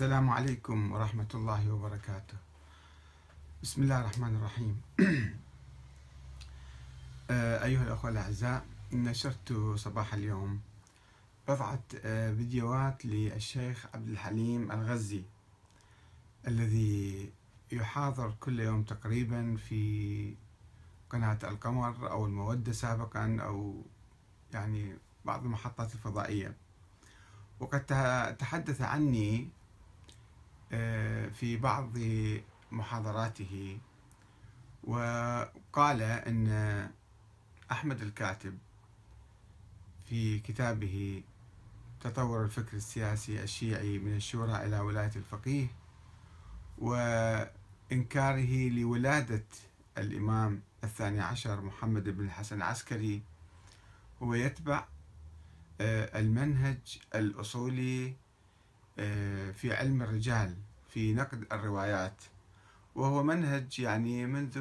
السلام عليكم ورحمة الله وبركاته بسم الله الرحمن الرحيم آه، أيها الأخوة الأعزاء نشرت صباح اليوم بضعة آه، فيديوهات للشيخ عبد الحليم الغزي الذي يحاضر كل يوم تقريبا في قناة القمر أو المودة سابقا أو يعني بعض المحطات الفضائية وقد تحدث عني آه، في بعض محاضراته وقال أن أحمد الكاتب في كتابه تطور الفكر السياسي الشيعي من الشورى إلى ولاية الفقيه وإنكاره لولادة الإمام الثاني عشر محمد بن الحسن العسكري هو يتبع آه، المنهج الأصولي آه، في علم الرجال في نقد الروايات وهو منهج يعني منذ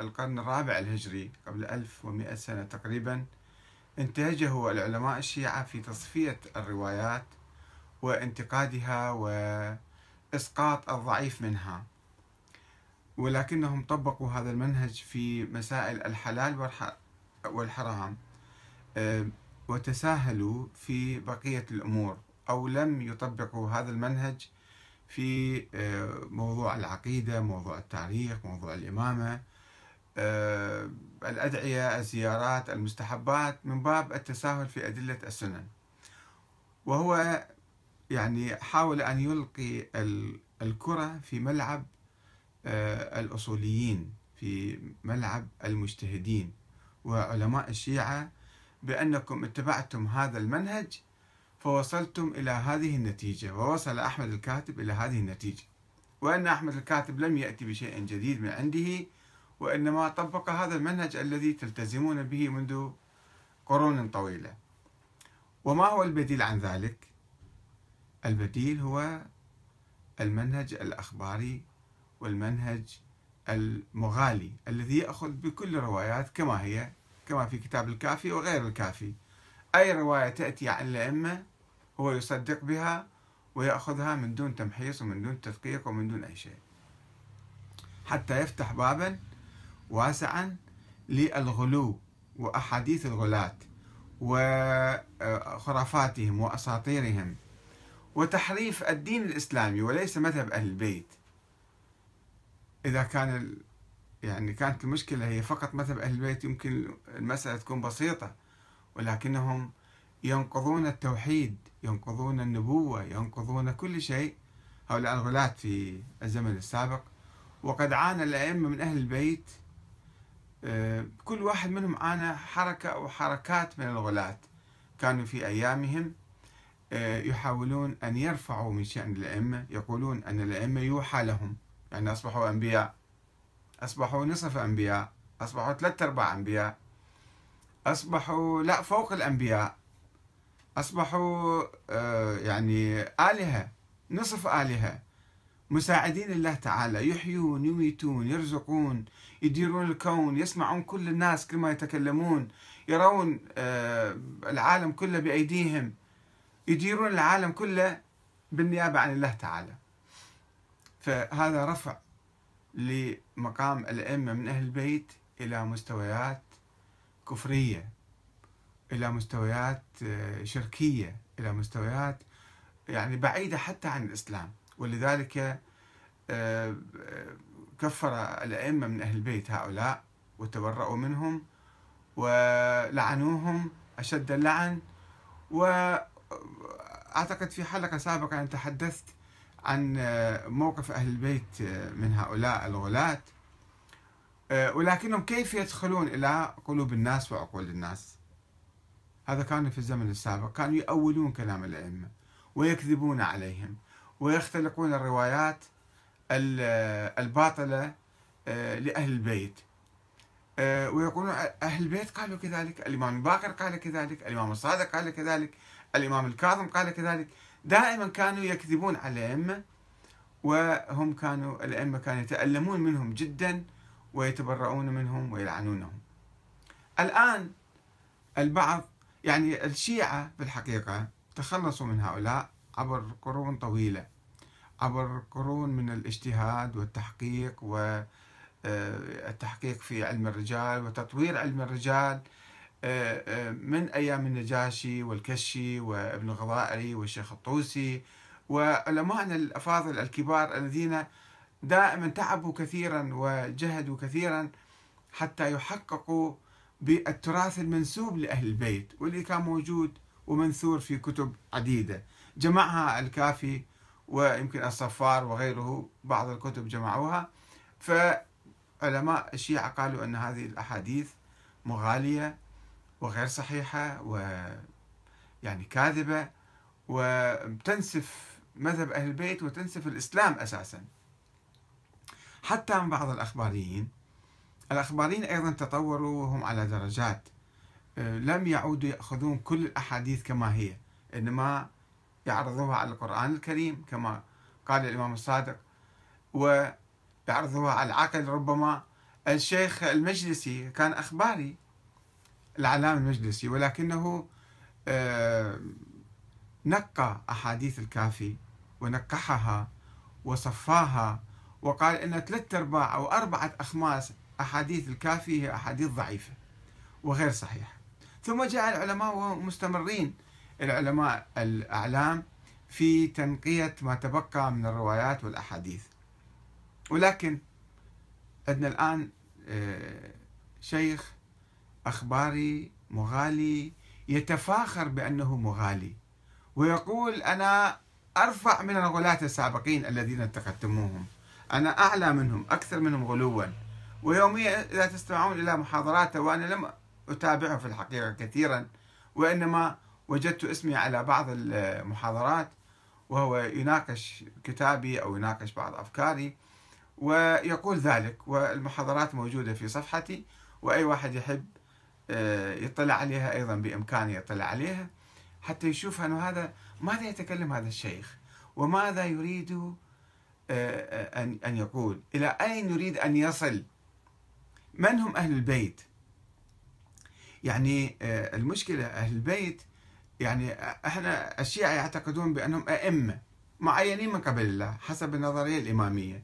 القرن الرابع الهجري قبل 1100 سنة تقريبا انتهجه العلماء الشيعة في تصفية الروايات وانتقادها وإسقاط الضعيف منها ولكنهم طبقوا هذا المنهج في مسائل الحلال والحرام آه، وتساهلوا في بقية الأمور أو لم يطبقوا هذا المنهج في آه، موضوع العقيدة موضوع التاريخ موضوع الإمامة آه، الأدعية الزيارات المستحبات من باب التساهل في أدلة السنن وهو يعني حاول أن يلقي الكرة في ملعب آه، الأصوليين في ملعب المجتهدين وعلماء الشيعة بأنكم اتبعتم هذا المنهج فوصلتم إلى هذه النتيجة ووصل أحمد الكاتب إلى هذه النتيجة وأن أحمد الكاتب لم يأتي بشيء جديد من عنده وإنما طبق هذا المنهج الذي تلتزمون به منذ قرون طويلة وما هو البديل عن ذلك؟ البديل هو المنهج الأخباري والمنهج المغالي الذي يأخذ بكل الروايات كما هي كما في كتاب الكافي وغير الكافي أي رواية تأتي عن الأئمة هو يصدق بها ويأخذها من دون تمحيص ومن دون تدقيق ومن دون أي شيء حتى يفتح بابا واسعا للغلو وأحاديث الغلاة وخرافاتهم وأساطيرهم وتحريف الدين الإسلامي وليس مذهب أهل البيت إذا كان يعني كانت المشكلة هي فقط مذهب أهل البيت يمكن المسألة تكون بسيطة ولكنهم ينقضون التوحيد ينقضون النبوة ينقضون كل شيء هؤلاء الغلاة في الزمن السابق وقد عانى الأئمة من أهل البيت آه، كل واحد منهم عانى حركة أو حركات من الغلاة كانوا في أيامهم آه، يحاولون أن يرفعوا من شأن الأئمة يقولون أن الأئمة يوحى لهم يعني أصبحوا أنبياء أصبحوا نصف أنبياء أصبحوا ثلاثة أرباع أنبياء أصبحوا لا فوق الأنبياء أصبحوا آه، يعني آلهة نصف آلهة مساعدين الله تعالى يحيون يميتون يرزقون يديرون الكون يسمعون كل الناس كل ما يتكلمون يرون آه، العالم كله بأيديهم يديرون العالم كله بالنيابة عن الله تعالى فهذا رفع لمقام الأئمة من أهل البيت إلى مستويات كفرية إلى مستويات آه، شركية إلى مستويات يعني بعيدة حتى عن الإسلام ولذلك آه، آه، كفر الأئمة من أهل البيت هؤلاء وتبرؤوا منهم ولعنوهم أشد اللعن وأعتقد في حلقة سابقة أنا تحدثت عن موقف أهل البيت من هؤلاء الغلاة ولكنهم كيف يدخلون إلى قلوب الناس وعقول الناس هذا كان في الزمن السابق كانوا يؤولون كلام الأئمة ويكذبون عليهم ويختلقون الروايات الباطلة آه، لأهل البيت آه، ويقولون أهل البيت قالوا كذلك الإمام الباقر قال كذلك الإمام الصادق قال كذلك الإمام الكاظم قال كذلك دائما كانوا يكذبون على الأئمة وهم كانوا الأئمة كانوا يتألمون منهم جدا ويتبرؤون منهم ويلعنونهم الآن البعض يعني الشيعة بالحقيقة تخلصوا من هؤلاء عبر قرون طويلة عبر قرون من الاجتهاد والتحقيق والتحقيق آه، في علم الرجال وتطوير علم الرجال آه، آه، من أيام النجاشي والكشي وابن غضائري والشيخ الطوسي وعلمائنا الأفاضل الكبار الذين دائما تعبوا كثيرا وجهدوا كثيرا حتى يحققوا بالتراث المنسوب لأهل البيت واللي كان موجود ومنثور في كتب عديدة جمعها الكافي ويمكن الصفار وغيره بعض الكتب جمعوها فعلماء الشيعة قالوا أن هذه الأحاديث مغالية وغير صحيحة و يعني كاذبة وتنسف مذهب أهل البيت وتنسف الإسلام أساسا حتى من بعض الأخباريين الأخباريين أيضا تطوروا وهم على درجات أه، لم يعودوا يأخذون كل الأحاديث كما هي إنما يعرضوها على القرآن الكريم كما قال الإمام الصادق ويعرضوها على العقل ربما الشيخ المجلسي كان أخباري العلامة المجلسي ولكنه أه، نقى أحاديث الكافي ونقحها وصفاها وقال ان ثلاث ارباع او اربعه اخماس أحاديث الكافي هي أحاديث ضعيفة وغير صحيحة ثم جاء العلماء ومستمرين العلماء الأعلام في تنقية ما تبقى من الروايات والأحاديث ولكن عندنا الآن آه، شيخ أخباري مغالي يتفاخر بأنه مغالي ويقول أنا أرفع من الغلاة السابقين الذين اتخذتموهم أنا أعلى منهم أكثر منهم غلواً ويوميا إذا تستمعون إلى محاضراته وأنا لم أتابعه في الحقيقة كثيرا وإنما وجدت اسمي على بعض المحاضرات وهو يناقش كتابي أو يناقش بعض أفكاري ويقول ذلك والمحاضرات موجودة في صفحتي وأي واحد يحب آه، يطلع عليها أيضا بإمكانه يطلع عليها حتى يشوف أنه هذا ماذا يتكلم هذا الشيخ وماذا يريد آه، آه، أن يقول إلى أين يريد أن يصل من هم أهل البيت؟ يعني آه، المشكلة أهل البيت يعني آه، احنا الشيعة يعتقدون بأنهم أئمة معينين من قبل الله حسب النظرية الإمامية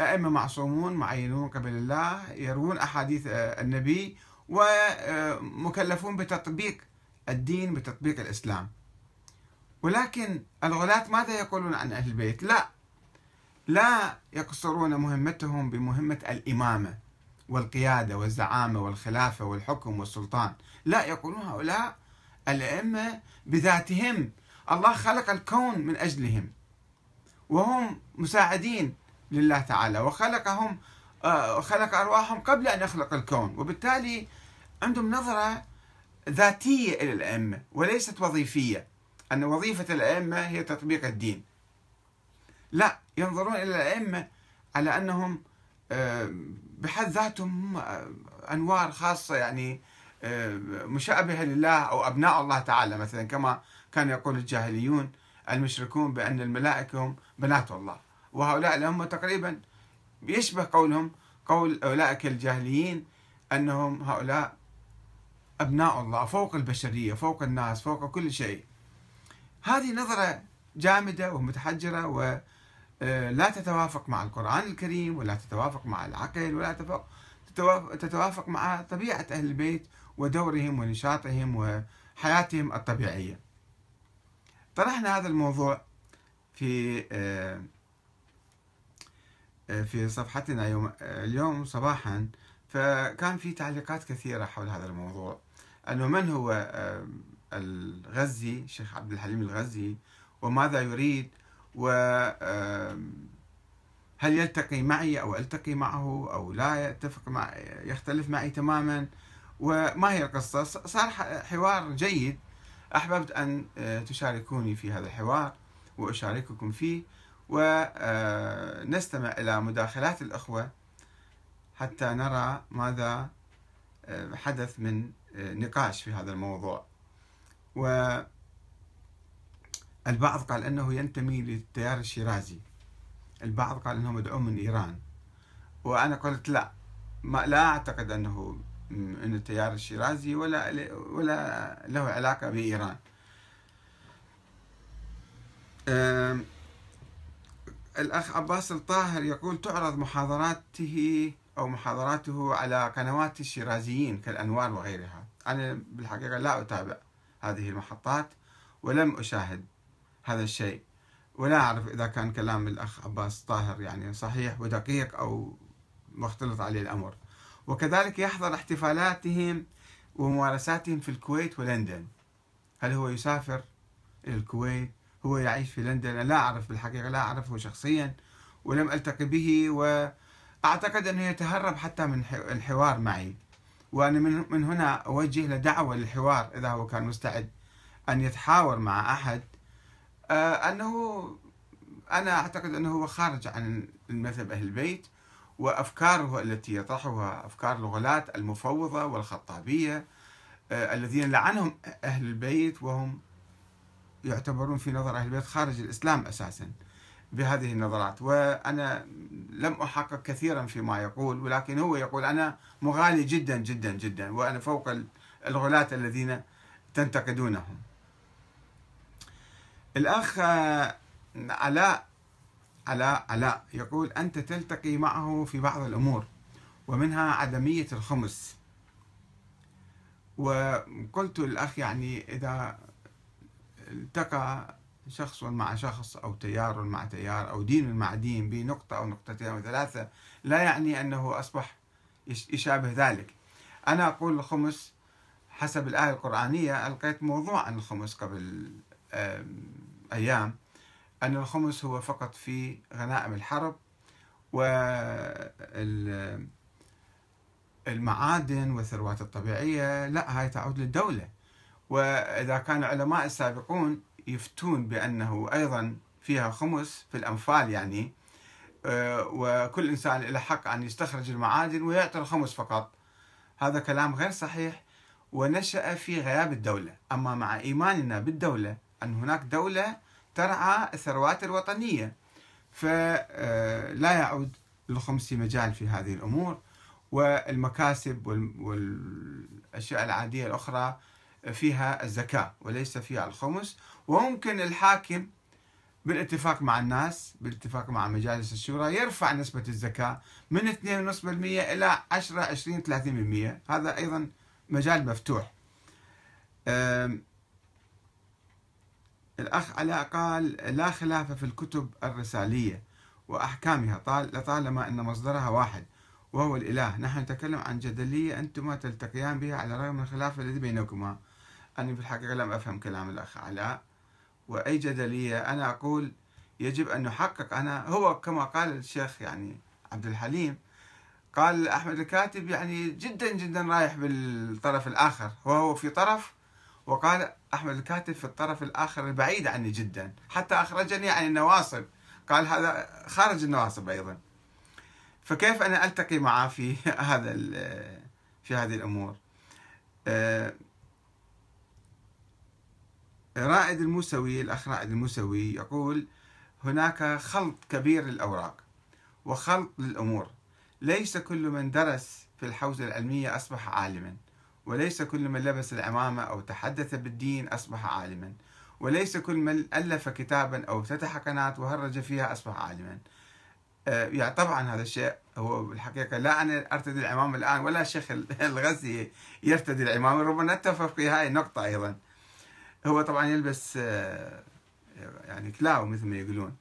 أئمة معصومون معينون قبل الله يروون أحاديث آه، النبي ومكلفون بتطبيق الدين بتطبيق الإسلام ولكن الغلاة ماذا يقولون عن أهل البيت؟ لا لا يقصرون مهمتهم بمهمة الإمامة والقيادة والزعامة والخلافة والحكم والسلطان لا يقولون هؤلاء الأئمة بذاتهم الله خلق الكون من أجلهم وهم مساعدين لله تعالى وخلقهم آه، خلق أرواحهم قبل أن يخلق الكون وبالتالي عندهم نظرة ذاتية إلى الأئمة وليست وظيفية أن وظيفة الأئمة هي تطبيق الدين لا ينظرون إلى الأئمة على أنهم آه، بحد ذاتهم آه، انوار خاصه يعني آه، مشابهه لله او ابناء الله تعالى مثلا كما كان يقول الجاهليون المشركون بان الملائكه هم بنات الله وهؤلاء هم تقريبا يشبه قولهم قول اولئك الجاهليين انهم هؤلاء ابناء الله فوق البشريه فوق الناس فوق كل شيء هذه نظره جامده ومتحجره و آه، لا تتوافق مع القرآن الكريم ولا تتوافق مع العقل ولا تتوافق مع طبيعة أهل البيت ودورهم ونشاطهم وحياتهم الطبيعية طرحنا هذا الموضوع في آه، آه، في صفحتنا يوم اليوم صباحا فكان في تعليقات كثيرة حول هذا الموضوع أنه من هو الغزي الشيخ عبد الحليم الغزي وماذا يريد و هل يلتقي معي أو ألتقي معه أو لا يتفق مع يختلف معي تماما وما هي القصة صار حوار جيد أحببت أن آه، تشاركوني في هذا الحوار وأشارككم فيه ونستمع آه، إلى مداخلات الأخوة حتى نرى ماذا آه، حدث من نقاش في هذا الموضوع و البعض قال أنه ينتمي للتيار الشيرازي البعض قال أنه مدعوم من إيران وأنا قلت لا ما لا أعتقد أنه من التيار الشيرازي ولا ولا له علاقة بإيران الأخ عباس الطاهر يقول تعرض محاضراته أو محاضراته على قنوات الشيرازيين كالأنوار وغيرها أنا بالحقيقة لا أتابع هذه المحطات ولم أشاهد هذا الشيء ولا أعرف إذا كان كلام الأخ عباس طاهر يعني صحيح ودقيق أو مختلط عليه الأمر وكذلك يحضر احتفالاتهم وممارساتهم في الكويت ولندن هل هو يسافر إلى الكويت هو يعيش في لندن لا أعرف بالحقيقة لا أعرفه شخصيا ولم ألتقي به وأعتقد أنه يتهرب حتى من الحوار معي وأنا من هنا أوجه له دعوة للحوار إذا هو كان مستعد أن يتحاور مع أحد آه، أنه أنا أعتقد أنه هو خارج عن المذهب أهل البيت وأفكاره التي يطرحها أفكار الغلاة المفوضة والخطابية آه، الذين لعنهم أهل البيت وهم يعتبرون في نظر أهل البيت خارج الإسلام أساسا بهذه النظرات وأنا لم أحقق كثيرا فيما يقول ولكن هو يقول أنا مغالي جدا جدا جدا وأنا فوق الغلاة الذين تنتقدونهم الأخ علاء علاء علاء يقول أنت تلتقي معه في بعض الأمور ومنها عدمية الخمس وقلت للأخ يعني إذا التقى شخص مع شخص أو تيار مع تيار أو دين مع دين بنقطة أو نقطتين أو ثلاثة لا يعني أنه أصبح يشابه ذلك أنا أقول الخمس حسب الآية القرآنية ألقيت موضوع عن الخمس قبل الأيام أن الخمس هو فقط في غنائم الحرب والمعادن والثروات الطبيعية لا هاي تعود للدولة وإذا كان علماء السابقون يفتون بأنه أيضا فيها خمس في الأنفال يعني آه، وكل إنسان له حق أن يستخرج المعادن ويعطي الخمس فقط هذا كلام غير صحيح ونشأ في غياب الدولة أما مع إيماننا بالدولة أن هناك دولة ترعى الثروات الوطنية فلا آه، يعود الخمسي مجال في هذه الأمور والمكاسب والأشياء العادية الأخرى فيها الزكاة وليس فيها الخمس وممكن الحاكم بالاتفاق مع الناس بالاتفاق مع مجالس الشورى يرفع نسبة الزكاة من 2.5% إلى 10 20 30% هذا أيضا مجال مفتوح الأخ علاء قال لا خلاف في الكتب الرسالية وأحكامها لطالما أن مصدرها واحد وهو الإله نحن نتكلم عن جدلية أنتما تلتقيان بها على الرغم من الخلاف الذي بينكما أنا في الحقيقة لم أفهم كلام الأخ علاء وأي جدلية أنا أقول يجب أن نحقق أنا هو كما قال الشيخ يعني عبد الحليم قال أحمد الكاتب يعني جدا جدا رايح بالطرف الآخر وهو في طرف وقال أحمد الكاتب في الطرف الآخر البعيد عني جدا حتى أخرجني عن النواصب قال هذا خارج النواصب أيضا فكيف أنا ألتقي معه في هذا في هذه الأمور آه، رائد الموسوي الأخ رائد الموسوي يقول هناك خلط كبير للأوراق وخلط للأمور ليس كل من درس في الحوزة العلمية أصبح عالما وليس كل من لبس العمامة أو تحدث بالدين أصبح عالما وليس كل من ألف كتابا أو افتتح قناة وهرج فيها أصبح عالما يعني طبعا هذا الشيء هو بالحقيقة لا أنا أرتدي العمامة الآن ولا الشيخ الغزي يرتدي العمامة ربما نتفق في هاي النقطة أيضا هو طبعا يلبس آه، يعني كلاو مثل ما يقولون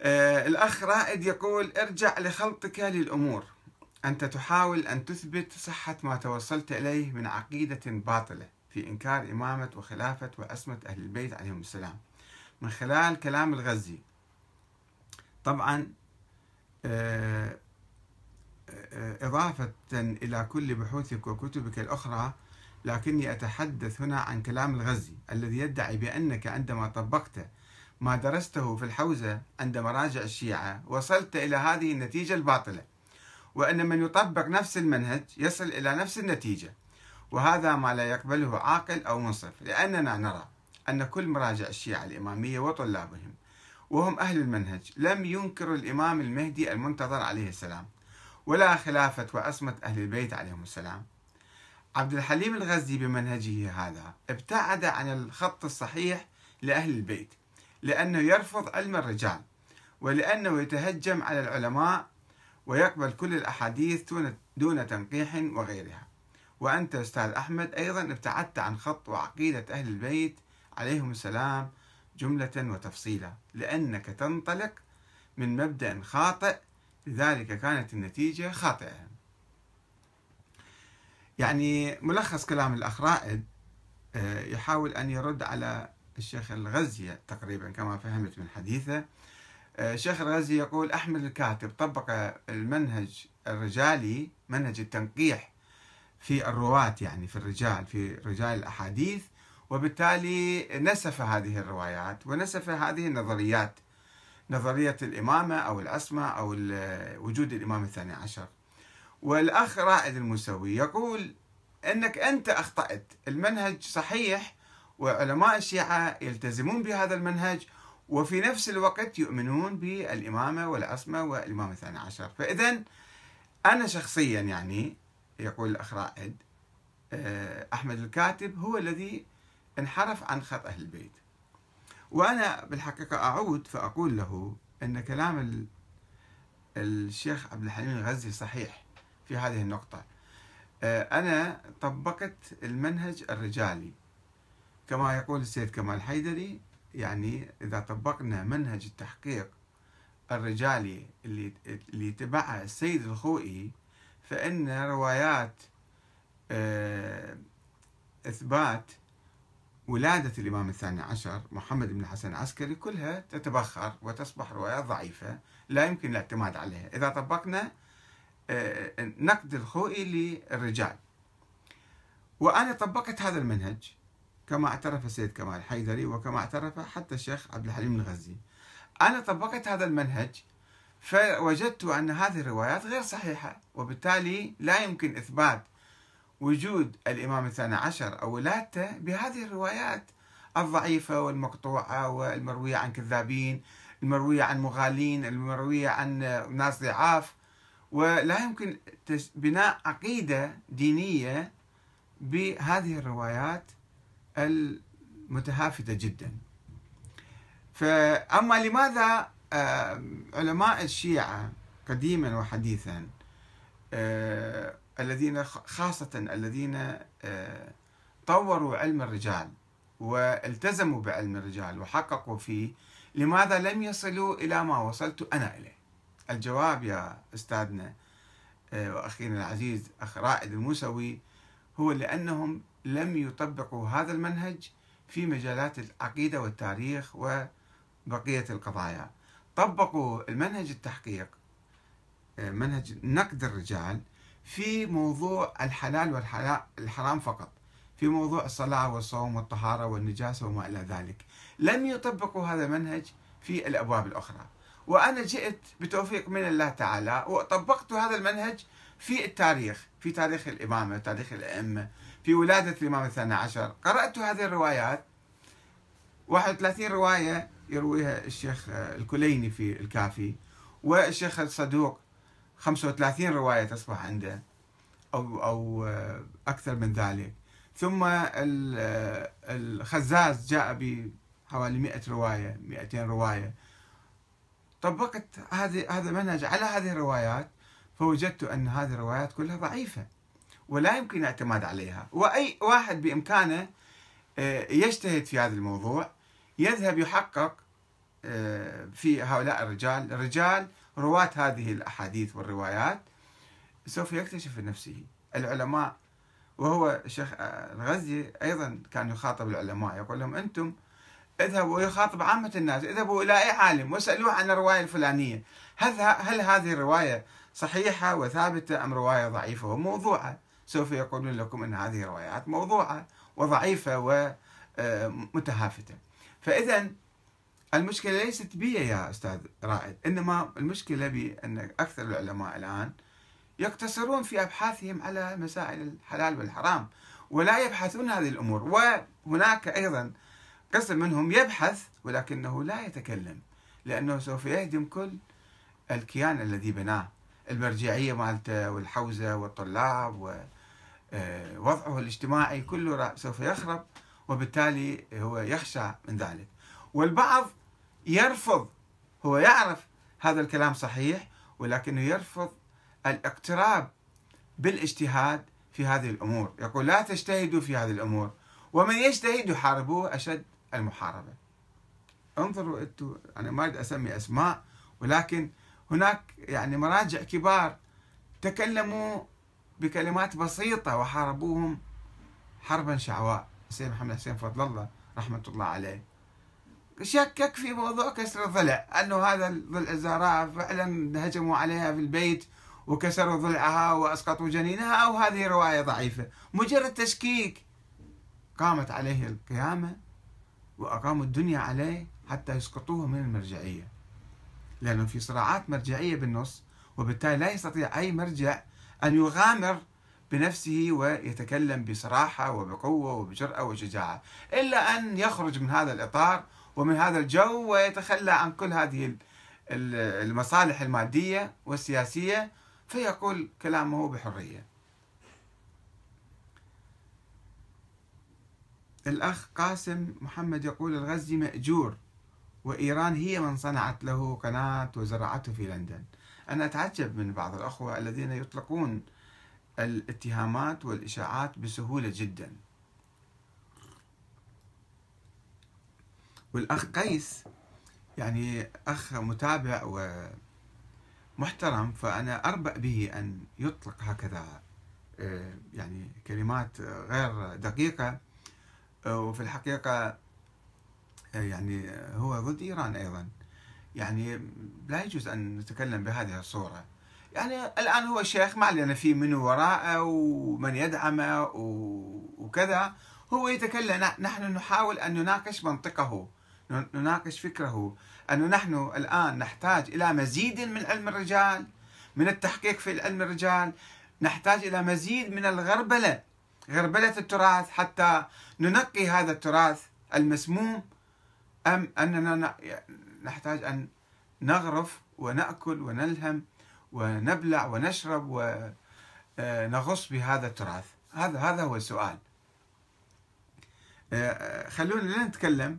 آه، الأخ رائد يقول ارجع لخلطك للأمور أنت تحاول أن تثبت صحة ما توصلت إليه من عقيدة باطلة في إنكار إمامة وخلافة وعصمة أهل البيت عليهم السلام من خلال كلام الغزي طبعا آه، آه، إضافة إلى كل بحوثك وكتبك الأخرى لكني أتحدث هنا عن كلام الغزي الذي يدعي بأنك عندما طبقت ما درسته في الحوزة عند مراجع الشيعة وصلت إلى هذه النتيجة الباطلة وأن من يطبق نفس المنهج يصل إلى نفس النتيجة وهذا ما لا يقبله عاقل أو منصف لأننا نرى أن كل مراجع الشيعة الإمامية وطلابهم وهم أهل المنهج لم ينكروا الإمام المهدي المنتظر عليه السلام ولا خلافة وعصمة أهل البيت عليهم السلام عبد الحليم الغزي بمنهجه هذا ابتعد عن الخط الصحيح لأهل البيت لأنه يرفض علم الرجال ولأنه يتهجم على العلماء ويقبل كل الأحاديث دون تنقيح وغيرها وأنت أستاذ أحمد أيضا ابتعدت عن خط وعقيدة أهل البيت عليهم السلام جملة وتفصيلا لأنك تنطلق من مبدأ خاطئ لذلك كانت النتيجة خاطئة يعني ملخص كلام الأخ رائد آه، يحاول أن يرد على الشيخ الغزي تقريبا كما فهمت من حديثه الشيخ آه، غازي يقول أحمد الكاتب طبق المنهج الرجالي منهج التنقيح في الرواة يعني في الرجال في رجال الأحاديث وبالتالي نسف هذه الروايات ونسف هذه النظريات نظرية الإمامة أو الأسمة أو وجود الإمام الثاني عشر والأخ رائد المسوي يقول أنك أنت أخطأت المنهج صحيح وعلماء الشيعة يلتزمون بهذا المنهج وفي نفس الوقت يؤمنون بالإمامة والعصمة والإمام الثاني عشر فإذا أنا شخصيا يعني يقول الأخ رائد آه، أحمد الكاتب هو الذي انحرف عن خط أهل البيت وأنا بالحقيقة أعود فأقول له أن كلام الشيخ عبد الحليم الغزي صحيح في هذه النقطة آه، أنا طبقت المنهج الرجالي كما يقول السيد كمال حيدري يعني إذا طبقنا منهج التحقيق الرجالي اللي اللي السيد الخوئي فإن روايات آه، إثبات ولادة الإمام الثاني عشر محمد بن الحسن العسكري كلها تتبخر وتصبح روايات ضعيفة لا يمكن الاعتماد عليها إذا طبقنا آه، نقد الخوئي للرجال وأنا طبقت هذا المنهج كما اعترف السيد كمال الحيدري وكما اعترف حتى الشيخ عبد الحليم الغزي أنا طبقت هذا المنهج فوجدت أن هذه الروايات غير صحيحة وبالتالي لا يمكن إثبات وجود الإمام الثاني عشر أو ولادته بهذه الروايات الضعيفة والمقطوعة والمروية عن كذابين المروية عن مغالين المروية عن ناس ضعاف ولا يمكن بناء عقيدة دينية بهذه الروايات المتهافتة جدا فأما لماذا آه، علماء الشيعة قديما وحديثا آه، الذين خاصة الذين آه، طوروا علم الرجال والتزموا بعلم الرجال وحققوا فيه لماذا لم يصلوا إلى ما وصلت أنا إليه الجواب يا أستاذنا وأخينا العزيز أخ رائد الموسوي هو لأنهم لم يطبقوا هذا المنهج في مجالات العقيدة والتاريخ وبقية القضايا طبقوا المنهج التحقيق آه، منهج نقد الرجال في موضوع الحلال والحرام فقط في موضوع الصلاة والصوم والطهارة والنجاسة وما إلى ذلك لم يطبقوا هذا المنهج في الأبواب الأخرى وأنا جئت بتوفيق من الله تعالى وطبقت هذا المنهج في التاريخ في تاريخ الإمامة تاريخ الأئمة في ولادة الإمام الثاني عشر قرأت هذه الروايات 31 رواية يرويها الشيخ الكليني في الكافي والشيخ الصدوق 35 رواية تصبح عنده أو أو أكثر من ذلك ثم الخزاز جاء بحوالي 100 رواية 200 رواية طبقت هذه هذا المنهج على هذه الروايات فوجدت أن هذه الروايات كلها ضعيفة ولا يمكن الاعتماد عليها وأي واحد بإمكانه آه، يجتهد في هذا الموضوع يذهب يحقق آه، في هؤلاء الرجال الرجال رواة هذه الأحاديث والروايات سوف يكتشف نفسه العلماء وهو الشيخ آه، الغزي أيضا كان يخاطب العلماء يقول لهم أنتم اذهبوا يخاطب عامة الناس اذهبوا إلى أي عالم واسألوه عن الرواية الفلانية هل, هل هذه الرواية صحيحة وثابتة أم رواية ضعيفة وموضوعة سوف يقولون لكم أن هذه روايات موضوعة وضعيفة ومتهافتة فإذا المشكلة ليست بي يا أستاذ رائد إنما المشكلة بأن أكثر العلماء الآن يقتصرون في أبحاثهم على مسائل الحلال والحرام ولا يبحثون هذه الأمور وهناك أيضا قسم منهم يبحث ولكنه لا يتكلم لأنه سوف يهدم كل الكيان الذي بناه المرجعية مالته والحوزة والطلاب و... آه، وضعه الاجتماعي كله سوف يخرب وبالتالي هو يخشى من ذلك والبعض يرفض هو يعرف هذا الكلام صحيح ولكنه يرفض الاقتراب بالاجتهاد في هذه الامور، يقول لا تجتهدوا في هذه الامور، ومن يجتهد يحاربوه اشد المحاربه. انظروا انتم انا ما اريد اسمي اسماء ولكن هناك يعني مراجع كبار تكلموا بكلمات بسيطة وحاربوهم حربا شعواء سيد محمد حسين فضل الله رحمة الله عليه شكك في موضوع كسر الضلع أنه هذا الضلع الزهراء فعلا هجموا عليها في البيت وكسروا ضلعها وأسقطوا جنينها أو هذه رواية ضعيفة مجرد تشكيك قامت عليه القيامة وأقاموا الدنيا عليه حتى يسقطوه من المرجعية لأنه في صراعات مرجعية بالنص وبالتالي لا يستطيع أي مرجع أن يغامر بنفسه ويتكلم بصراحة وبقوة وبجرأة وشجاعة إلا أن يخرج من هذا الإطار ومن هذا الجو ويتخلى عن كل هذه المصالح المادية والسياسية فيقول كلامه بحرية الأخ قاسم محمد يقول الغزي مأجور وإيران هي من صنعت له قناة وزرعته في لندن أنا أتعجب من بعض الأخوة الذين يطلقون الاتهامات والإشاعات بسهولة جدا والأخ قيس يعني أخ متابع ومحترم فأنا أربأ به أن يطلق هكذا آه، يعني كلمات غير دقيقة آه، وفي الحقيقة آه، يعني هو ضد إيران أيضا يعني لا يجوز أن نتكلم بهذه الصورة يعني الآن هو الشيخ ما علينا في من وراءه ومن يدعمه وكذا هو يتكلم نحن نحاول أن نناقش منطقه نناقش فكره أنه نحن الآن نحتاج إلى مزيد من علم الرجال من التحقيق في علم الرجال نحتاج إلى مزيد من الغربلة غربلة التراث حتى ننقي هذا التراث المسموم أم أننا نحتاج أن نغرف ونأكل ونلهم ونبلع ونشرب ونغص آه، بهذا التراث هذا هذا هو السؤال آه، آه، خلونا لا نتكلم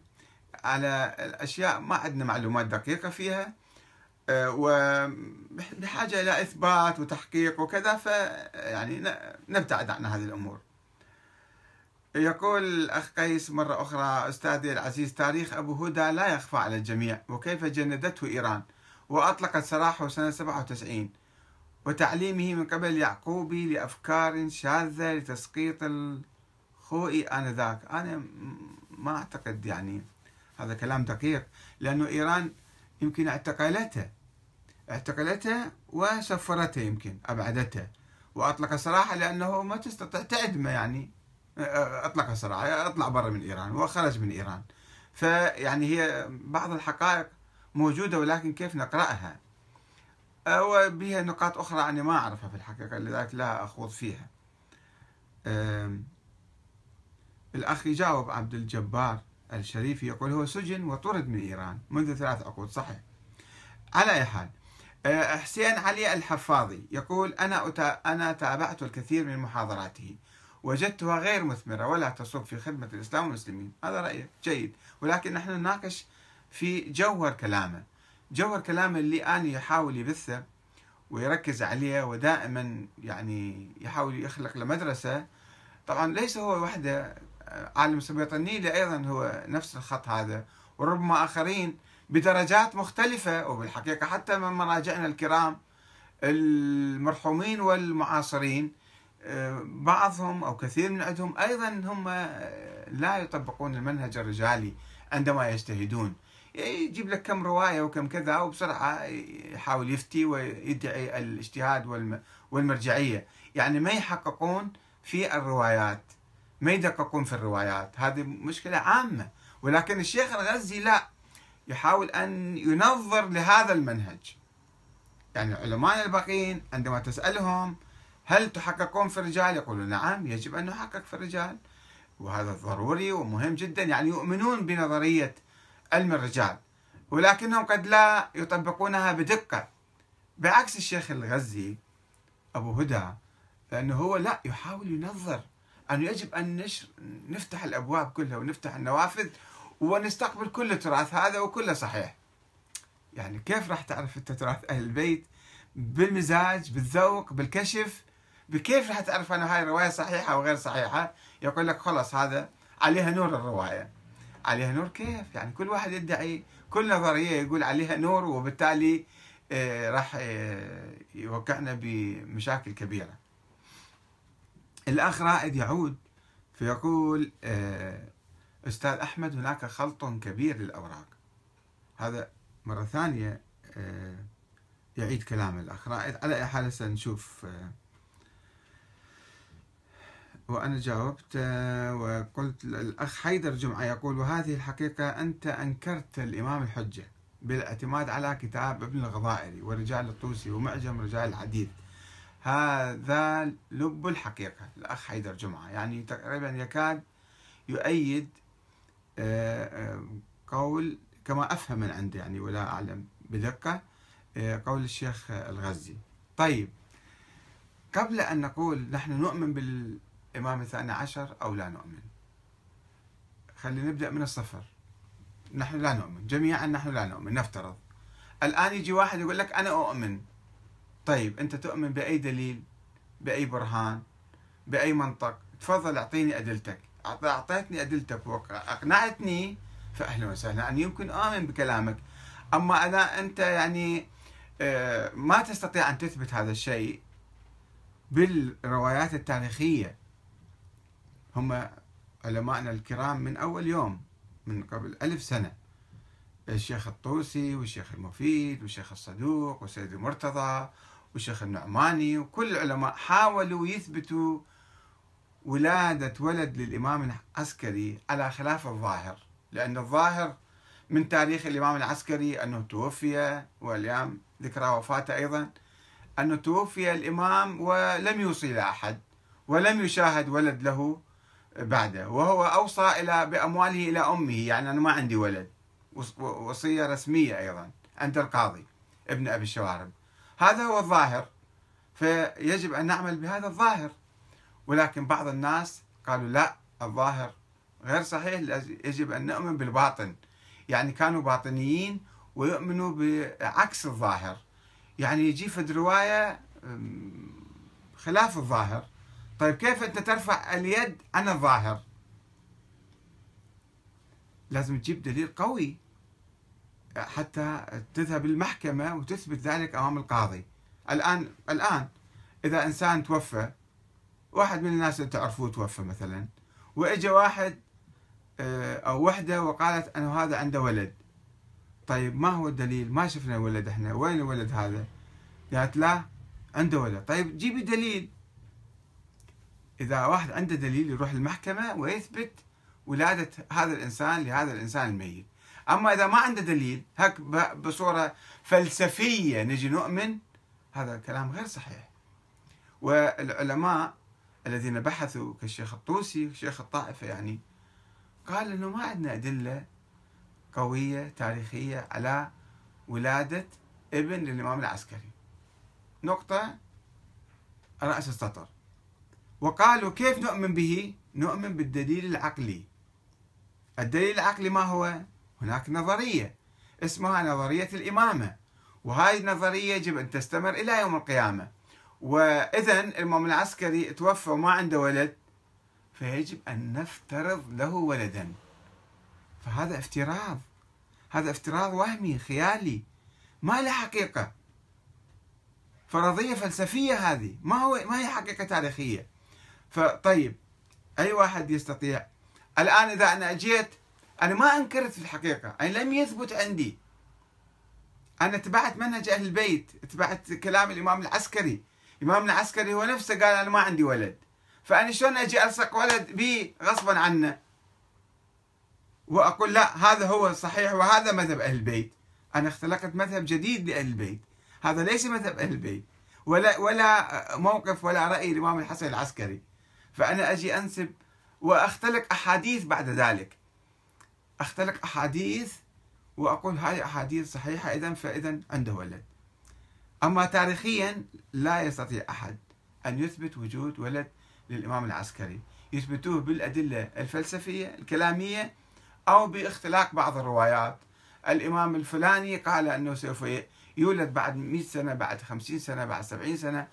على الأشياء ما عندنا معلومات دقيقة فيها وبحاجة إلى إثبات وتحقيق وكذا فيعني نبتعد عن هذه الأمور يقول الأخ قيس مرة أخرى أستاذي العزيز تاريخ أبو هدى لا يخفى على الجميع وكيف جندته إيران وأطلقت سراحه سنة 97 وتعليمه من قبل يعقوبي لأفكار شاذة لتسقيط الخوئي آنذاك أنا ما أعتقد يعني هذا كلام دقيق لأنه إيران يمكن اعتقلته اعتقلته وسفرته يمكن أبعدته وأطلق سراحه لأنه ما تستطيع تعدمه يعني اطلق صراع اطلع برا من ايران وخرج من ايران فيعني هي بعض الحقائق موجوده ولكن كيف نقراها وبها نقاط اخرى انا ما اعرفها في الحقيقه لذلك لا اخوض فيها الاخ يجاوب عبد الجبار الشريفي يقول هو سجن وطرد من ايران منذ ثلاث عقود صحيح على اي حال آه، حسين علي الحفاظي يقول انا انا تابعت الكثير من محاضراته وجدتها غير مثمرة ولا تصب في خدمة الإسلام والمسلمين هذا رأيك جيد ولكن نحن نناقش في جوهر كلامه جوهر كلامه اللي أنا يحاول يبثه ويركز عليه ودائما يعني يحاول يخلق لمدرسة طبعا ليس هو وحده آه، عالم سبيط النيلي أيضا هو نفس الخط هذا وربما آخرين بدرجات مختلفة وبالحقيقة حتى من مراجعنا الكرام المرحومين والمعاصرين بعضهم أو كثير من عندهم أيضا هم آه، لا يطبقون المنهج الرجالي عندما يجتهدون يجيب لك كم رواية وكم كذا وبسرعة يحاول يفتي ويدعي الاجتهاد والمرجعية يعني ما يحققون في الروايات ما يدققون في الروايات هذه مشكلة عامة ولكن الشيخ الغزي لا يحاول أن ينظر لهذا المنهج يعني العلماء الباقين عندما تسألهم هل تحققون في الرجال يقولون نعم يجب أن نحقق في الرجال وهذا ضروري ومهم جدا يعني يؤمنون بنظرية علم الرجال ولكنهم قد لا يطبقونها بدقة بعكس الشيخ الغزي أبو هدى لأنه هو لا يحاول ينظر أنه يجب أن نشر نفتح الأبواب كلها ونفتح النوافذ ونستقبل كل التراث هذا وكله صحيح يعني كيف راح تعرف أنت تراث أهل البيت بالمزاج بالذوق بالكشف بكيف راح تعرف أنا هاي الرواية صحيحة أو غير صحيحة يقول لك خلص هذا عليها نور الرواية عليها نور كيف يعني كل واحد يدعي كل نظرية يقول عليها نور وبالتالي آه، راح آه، يوقعنا بمشاكل كبيرة الأخ رائد يعود فيقول آه، أستاذ أحمد هناك خلط كبير للأوراق هذا مرة ثانية يعيد كلام الأخ رائد على أي حال سنشوف وأنا جاوبت آه، وقلت الأخ حيدر جمعة يقول وهذه الحقيقة أنت أنكرت الإمام الحجة بالاعتماد على كتاب ابن الغضائري ورجال الطوسي ومعجم رجال الحديث هذا لب الحقيقة الأخ حيدر جمعة يعني تقريبا يكاد يؤيد آه، آه، قول كما أفهم من عنده يعني ولا أعلم بدقة قول الشيخ الغزي طيب قبل أن نقول نحن نؤمن بال إمام الثاني عشر أو لا نؤمن خلينا نبدأ من الصفر نحن لا نؤمن جميعا نحن لا نؤمن نفترض الآن يجي واحد يقول لك أنا أؤمن طيب أنت تؤمن بأي دليل بأي برهان بأي منطق تفضل أعطيني أدلتك أعطيتني أدلتك وأقنعتني فأهلا وسهلا أن يمكن أؤمن بكلامك أما أنا أنت يعني آه، ما تستطيع أن تثبت هذا الشيء بالروايات التاريخية هم علمائنا الكرام من أول يوم من قبل ألف سنة الشيخ الطوسي والشيخ المفيد والشيخ الصدوق والسيد المرتضى والشيخ النعماني وكل العلماء حاولوا يثبتوا ولادة ولد للإمام العسكري على خلاف الظاهر لأن الظاهر من تاريخ الإمام العسكري أنه توفي واليوم ذكرى وفاته أيضا أنه توفي الإمام ولم يوصي لأحد ولم يشاهد ولد له بعده وهو أوصى إلى بأمواله إلى أمه يعني أنا ما عندي ولد وصية رسمية أيضا عند القاضي ابن أبي الشوارب هذا هو الظاهر فيجب أن نعمل بهذا الظاهر ولكن بعض الناس قالوا لا الظاهر غير صحيح يجب أن نؤمن بالباطن يعني كانوا باطنيين ويؤمنوا بعكس الظاهر يعني يجي فد رواية خلاف الظاهر طيب كيف أنت ترفع اليد عن الظاهر لازم تجيب دليل قوي حتى تذهب المحكمة وتثبت ذلك أمام القاضي الآن الآن إذا إنسان توفى واحد من الناس اللي تعرفوه توفى مثلا وإجا واحد آه، أو وحدة وقالت أنه هذا عنده ولد طيب ما هو الدليل ما شفنا ولد إحنا وين الولد هذا قالت لا عنده ولد طيب جيبي دليل إذا واحد عنده دليل يروح المحكمة ويثبت ولادة هذا الإنسان لهذا الإنسان الميت أما إذا ما عنده دليل هك بصورة فلسفية نجي نؤمن هذا كلام غير صحيح والعلماء الذين بحثوا كالشيخ الطوسي والشيخ الطائفة يعني قال أنه ما عندنا أدلة قوية تاريخية على ولادة ابن للإمام العسكري نقطة رأس السطر وقالوا كيف نؤمن به نؤمن بالدليل العقلي الدليل العقلي ما هو هناك نظرية اسمها نظرية الإمامة وهذه النظرية يجب أن تستمر إلى يوم القيامة وإذا الإمام العسكري توفى وما عنده ولد فيجب أن نفترض له ولدا فهذا افتراض هذا افتراض وهمي خيالي ما له حقيقة فرضية فلسفية هذه ما هو ما هي حقيقة تاريخية فطيب أي واحد يستطيع الآن إذا أنا أجيت أنا ما أنكرت في الحقيقة أنا لم يثبت عندي أنا اتبعت منهج أهل البيت اتبعت كلام الإمام العسكري الإمام العسكري هو نفسه قال أنا ما عندي ولد فأنا شلون أجي ألصق ولد بي غصبا عنه وأقول لا هذا هو الصحيح وهذا مذهب أهل البيت أنا اختلقت مذهب جديد لأهل البيت هذا ليس مذهب أهل البيت ولا ولا موقف ولا رأي الإمام الحسن العسكري فأنا أجي أنسب وأختلق أحاديث بعد ذلك أختلق أحاديث وأقول هاي أحاديث صحيحة إذا فإذا عنده ولد أما تاريخيا لا يستطيع أحد أن يثبت وجود ولد للإمام العسكري يثبتوه بالأدلة الفلسفية الكلامية أو باختلاق بعض الروايات الإمام الفلاني قال أنه سوف يولد بعد 100 سنة بعد 50 سنة بعد 70 سنة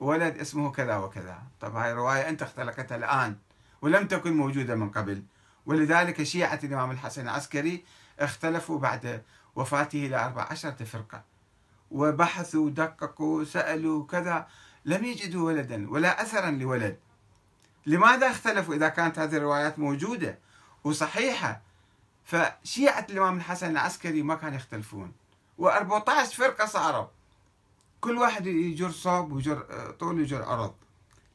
ولد اسمه كذا وكذا طب هاي الرواية أنت اختلقتها الآن ولم تكن موجودة من قبل ولذلك شيعة الإمام الحسن العسكري اختلفوا بعد وفاته إلى أربع عشرة فرقة وبحثوا دققوا سألوا كذا لم يجدوا ولدا ولا أثرا لولد لماذا اختلفوا إذا كانت هذه الروايات موجودة وصحيحة فشيعة الإمام الحسن العسكري ما كانوا يختلفون و14 فرقة صاروا كل واحد يجر صوب ويجر آه، طول ويجر عرض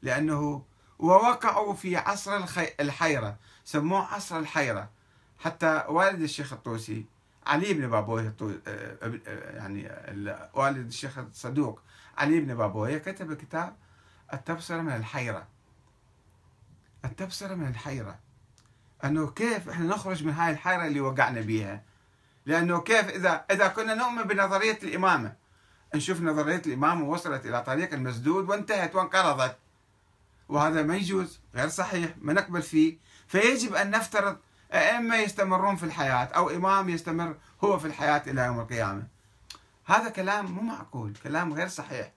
لأنه ووقعوا في عصر الحيرة سموه عصر الحيرة حتى والد الشيخ الطوسي علي بن بابويه آه، آه، يعني والد الشيخ الصدوق علي بن بابويه كتب كتاب التبصرة من الحيرة التبصرة من الحيرة أنه كيف إحنا نخرج من هاي الحيرة اللي وقعنا بيها لأنه كيف إذا إذا كنا نؤمن بنظرية الإمامة نشوف نظرية الإمام وصلت إلى طريق المسدود وانتهت وانقرضت وهذا ما يجوز غير صحيح ما نقبل فيه فيجب أن نفترض أئمة يستمرون في الحياة أو إمام يستمر هو في الحياة إلى يوم القيامة هذا كلام مو معقول كلام غير صحيح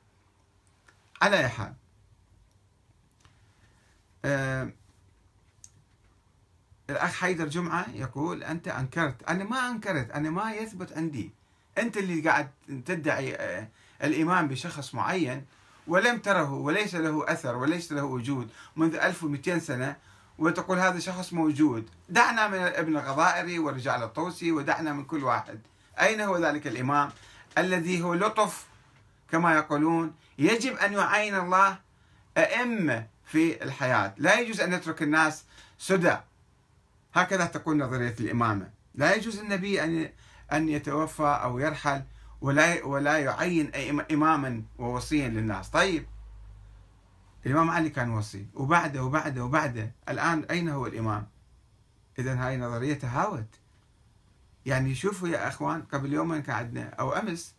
على أي حال آه، الأخ حيدر جمعة يقول أنت أنكرت أنا ما أنكرت أنا ما يثبت عندي انت اللي قاعد تدعي آه، الايمان بشخص معين ولم تره وليس له اثر وليس له وجود منذ 1200 سنه وتقول هذا شخص موجود دعنا من ابن الغضائري ورجال الطوسي ودعنا من كل واحد أين هو ذلك الإمام الذي هو لطف كما يقولون يجب أن يعين الله أئمة في الحياة لا يجوز أن نترك الناس سدى هكذا تقول نظرية الإمامة لا يجوز النبي أن أن يتوفى أو يرحل ولا ولا يعين إماما ووصيا للناس طيب الإمام علي كان وصي وبعده وبعده وبعده الآن أين هو الإمام إذا هاي نظرية تهاوت يعني شوفوا يا أخوان قبل يومين قعدنا أو أمس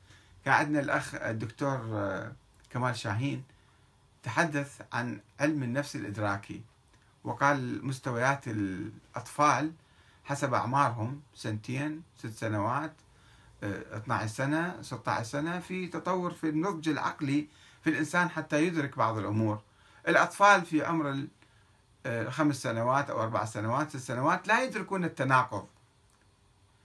قعدنا الأخ الدكتور آه، كمال شاهين تحدث عن علم النفس الإدراكي وقال مستويات الأطفال حسب أعمارهم سنتين ست سنوات 12 آه، سنة 16 سنة في تطور في النضج العقلي في الإنسان حتى يدرك بعض الأمور الأطفال في عمر الخمس آه، سنوات أو أربع سنوات ست سنوات لا يدركون التناقض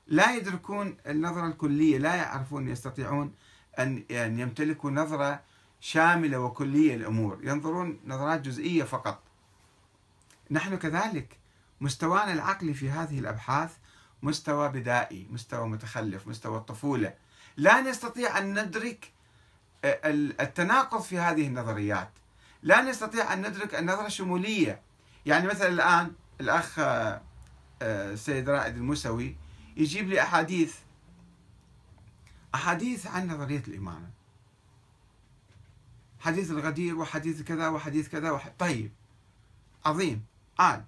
لا يدركون النظرة الكلية لا يعرفون يستطيعون أن يعني يمتلكوا نظرة شاملة وكلية للأمور ينظرون نظرات جزئية فقط نحن كذلك مستوانا العقلي في هذه الأبحاث مستوى بدائي مستوى متخلف مستوى الطفولة لا نستطيع أن ندرك آه، التناقض في هذه النظريات لا نستطيع أن ندرك النظرة الشمولية يعني مثلا الآن الأخ آه، آه، السيد رائد الموسوي يجيب لي أحاديث أحاديث عن نظرية الإمامة حديث الغدير وحديث كذا وحديث كذا وح... طيب عظيم قال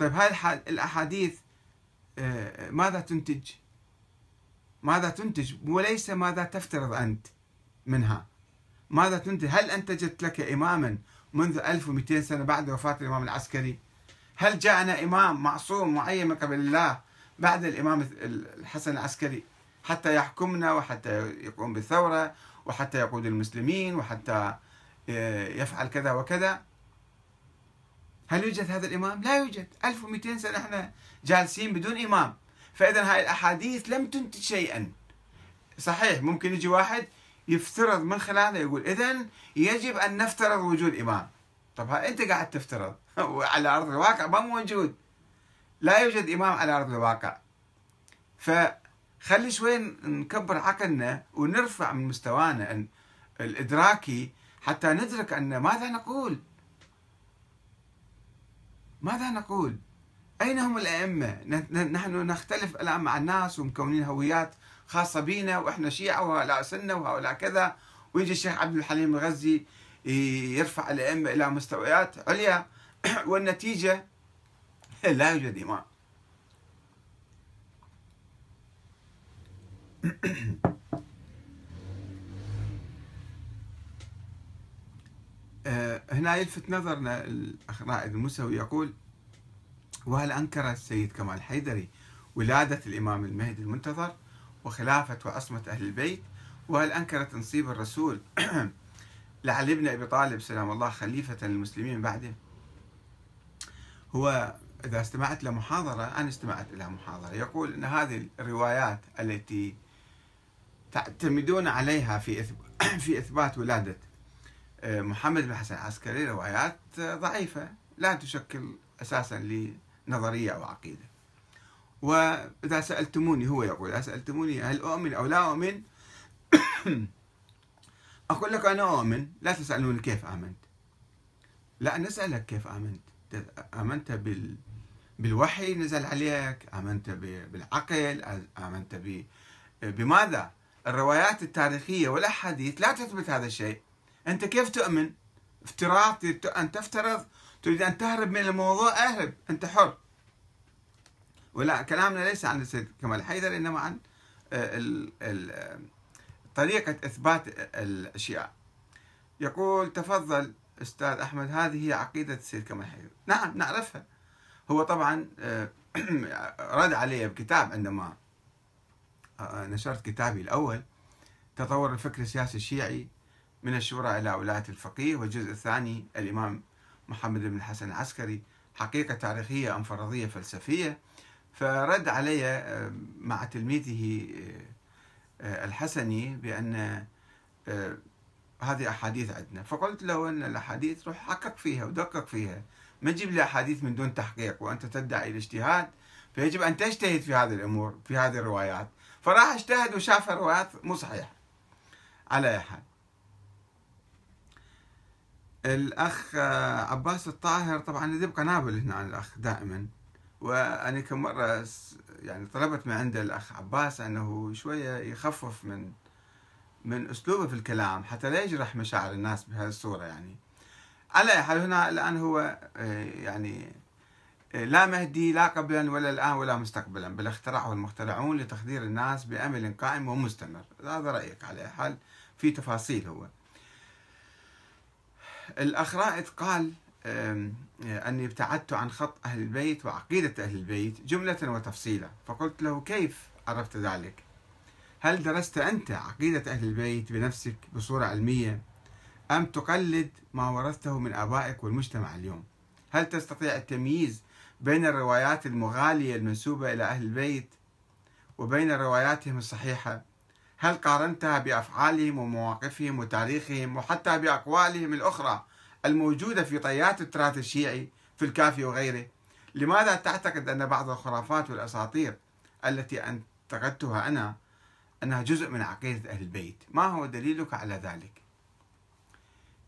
طيب هاي الأحاديث آه، آه، ماذا تنتج ماذا تنتج وليس ماذا تفترض أنت منها ماذا تنتج هل أنتجت لك إماما منذ 1200 سنة بعد وفاة الإمام العسكري هل جاءنا إمام معصوم معين من قبل الله بعد الإمام الحسن العسكري حتى يحكمنا وحتى يقوم بالثورة وحتى يقود المسلمين وحتى آه، يفعل كذا وكذا هل يوجد هذا الإمام؟ لا يوجد 1200 سنة احنا جالسين بدون إمام فإذا هاي الأحاديث لم تنتج شيئا صحيح ممكن يجي واحد يفترض من خلاله يقول إذا يجب أن نفترض وجود إمام طب أنت قاعد تفترض على أرض الواقع ما موجود لا يوجد إمام على أرض الواقع فخلي شوي نكبر عقلنا ونرفع من مستوانا الإدراكي حتى ندرك أن ماذا نقول ماذا نقول؟ أين هم الأئمة؟ نحن نختلف الآن مع الناس ومكونين هويات خاصة بينا وإحنا شيعة وهؤلاء سنة وهؤلاء كذا ويجي الشيخ عبد الحليم الغزي يرفع الأئمة إلى مستويات عليا والنتيجة لا يوجد إمام آه، هنا يلفت نظرنا الأخ رائد المسوي يقول وهل أنكر السيد كمال حيدري ولادة الإمام المهدي المنتظر وخلافة وعصمة أهل البيت وهل أنكر تنصيب الرسول لعلي بن أبي طالب سلام الله خليفة للمسلمين بعده هو إذا استمعت لمحاضرة أنا استمعت إلى محاضرة يقول أن هذه الروايات التي تعتمدون عليها في في إثبات ولادة آه، محمد بن حسن العسكري روايات آه، ضعيفة لا تشكل أساسا لنظرية أو عقيدة وإذا سألتموني هو يقول إذا سألتموني هل أؤمن أو لا أؤمن أقول لك أنا أؤمن لا تسألوني كيف آمنت لا نسألك كيف آمنت آمنت بال بالوحي نزل عليك آمنت بالعقل آمنت بماذا الروايات التاريخية والأحاديث لا تثبت هذا الشيء أنت كيف تؤمن؟ افتراض تريد أن تفترض تريد أن تهرب من الموضوع اهرب أنت حر ولا كلامنا ليس عن السيد كمال حيدر إنما عن آه، آه، طريقة إثبات الأشياء يقول تفضل أستاذ أحمد هذه هي عقيدة السيد كمال حيدر نعم نعرفها هو طبعا آه، رد علي بكتاب عندما نشرت كتابي الأول تطور الفكر السياسي الشيعي من الشورى إلى ولاية الفقيه والجزء الثاني الإمام محمد بن الحسن العسكري حقيقة تاريخية أم فرضية فلسفية فرد علي آه، مع تلميذه آه، آه، الحسني بأن هذه أحاديث عندنا فقلت له أن الأحاديث روح حقق فيها ودقق فيها ما تجيب لي أحاديث من دون تحقيق وأنت تدعي الاجتهاد فيجب أن تجتهد في هذه الأمور في هذه الروايات فراح اجتهد وشاف الروايات مو صحيحة على أي حال الأخ آه، عباس الطاهر طبعا يدب قنابل هنا عن الأخ دائما وأنا كم مرة يعني طلبت من عند الأخ عباس أنه شوية يخفف من من أسلوبه في الكلام حتى لا يجرح مشاعر الناس بهالصورة يعني على أي حال هنا الآن هو آه، يعني آه، لا مهدي لا قبلا ولا الآن ولا مستقبلا بل اخترعه المخترعون لتخدير الناس بأمل قائم ومستمر هذا رأيك على حال في تفاصيل هو الأخرائط قال آه، أني ابتعدت عن خط أهل البيت وعقيدة أهل البيت جملة وتفصيلا فقلت له كيف عرفت ذلك هل درست أنت عقيدة أهل البيت بنفسك بصورة علمية أم تقلد ما ورثته من آبائك والمجتمع اليوم هل تستطيع التمييز بين الروايات المغالية المنسوبة إلى أهل البيت وبين رواياتهم الصحيحة هل قارنتها بأفعالهم ومواقفهم وتاريخهم وحتى بأقوالهم الأخرى الموجودة في طيات التراث الشيعي في الكافي وغيره لماذا تعتقد أن بعض الخرافات والأساطير التي أنتقدتها أنا أنها جزء من عقيدة أهل البيت ما هو دليلك على ذلك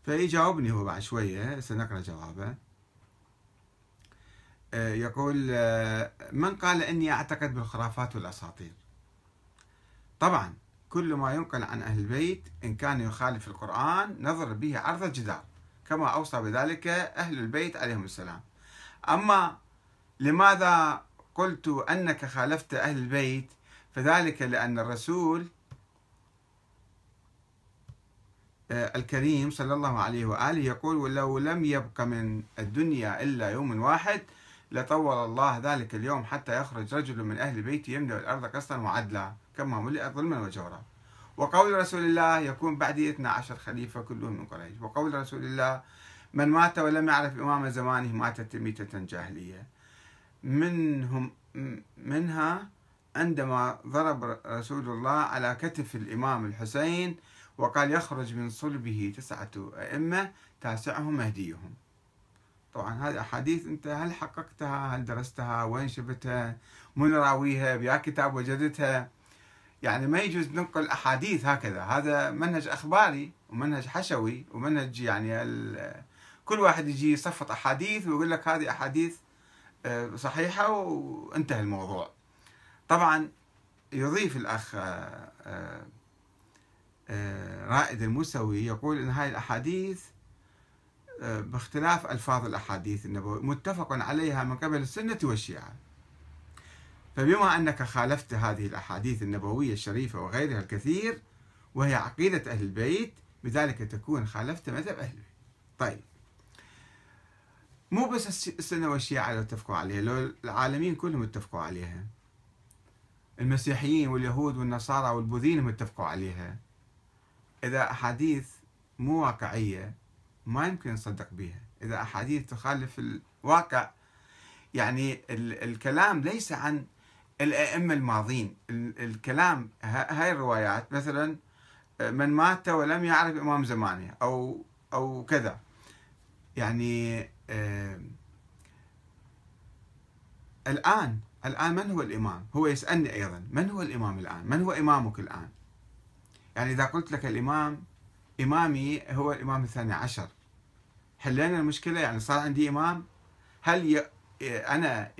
فيجاوبني هو بعد شوية سنقرأ جوابه آه، يقول آه، من قال أني أعتقد بالخرافات والأساطير طبعا كل ما ينقل عن أهل البيت إن كان يخالف القرآن نظر به عرض الجدار كما أوصى بذلك أهل البيت عليهم السلام أما لماذا قلت أنك خالفت أهل البيت فذلك لأن الرسول آه، الكريم صلى الله عليه وآله يقول ولو لم يبق من الدنيا إلا يوم واحد لطول الله ذلك اليوم حتى يخرج رجل من أهل بيتي يملأ الأرض قسطا وعدلا كما ملئ ظلما وجورا وقول رسول الله يكون بعدي 12 خليفة كلهم من قريش وقول رسول الله من مات ولم يعرف إمام زمانه ماتت ميتة جاهلية منهم منها عندما ضرب رسول الله على كتف الإمام الحسين وقال يخرج من صلبه تسعة أئمة تاسعهم مهديهم طبعا هذه أحاديث أنت هل حققتها هل درستها وين شفتها من راويها بيا كتاب وجدتها يعني ما يجوز ننقل أحاديث هكذا هذا منهج أخباري ومنهج حشوي ومنهج يعني كل واحد يجي يصفط أحاديث ويقول لك هذه أحاديث آه، صحيحة وانتهى الموضوع طبعا يضيف الأخ آه، آه، رائد الموسوي يقول أن هاي الأحاديث باختلاف ألفاظ الأحاديث النبوية متفق عليها من قبل السنة والشيعة فبما أنك خالفت هذه الأحاديث النبوية الشريفة وغيرها الكثير وهي عقيدة أهل البيت بذلك تكون خالفت مذهب أهل البيت طيب مو بس السنة والشيعة لو اتفقوا عليها لو العالمين كلهم اتفقوا عليها المسيحيين واليهود والنصارى والبوذيين هم اتفقوا عليها إذا أحاديث مو واقعية ما يمكن نصدق بها إذا أحاديث تخالف الواقع يعني ال الكلام ليس عن الأئمة الماضين ال الكلام هاي الروايات مثلا من مات ولم يعرف إمام زمانه أو أو كذا يعني آه الآن الآن من هو الإمام؟ هو يسألني أيضا من هو الإمام الآن؟ من هو إمامك الآن؟ يعني إذا قلت لك الإمام إمامي هو الإمام الثاني عشر حلينا المشكلة يعني صار عندي إمام هل ي... أنا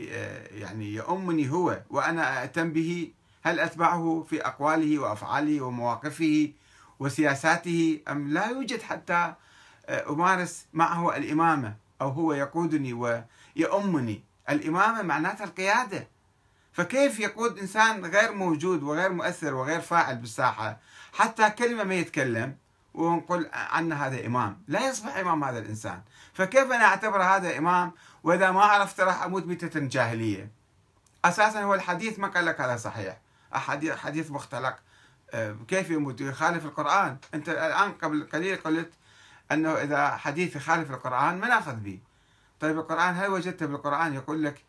يعني يؤمني هو وأنا أهتم به هل أتبعه في أقواله وأفعاله ومواقفه وسياساته أم لا يوجد حتى آه، أمارس معه الإمامة أو هو يقودني ويؤمني الإمامة معناتها القيادة فكيف يقود إنسان غير موجود وغير مؤثر وغير فاعل بالساحة حتى كلمة ما يتكلم ونقول عنا هذا إمام لا يصبح إمام هذا الإنسان فكيف أنا أعتبر هذا إمام وإذا ما عرفت راح أموت ميتة جاهلية أساسا هو الحديث ما قال لك هذا صحيح حديث حديث مختلق آه، كيف يموت يخالف القرآن أنت الآن قبل قليل قلت أنه إذا حديث يخالف القرآن ما نأخذ به طيب القرآن هل وجدت بالقرآن يقول لك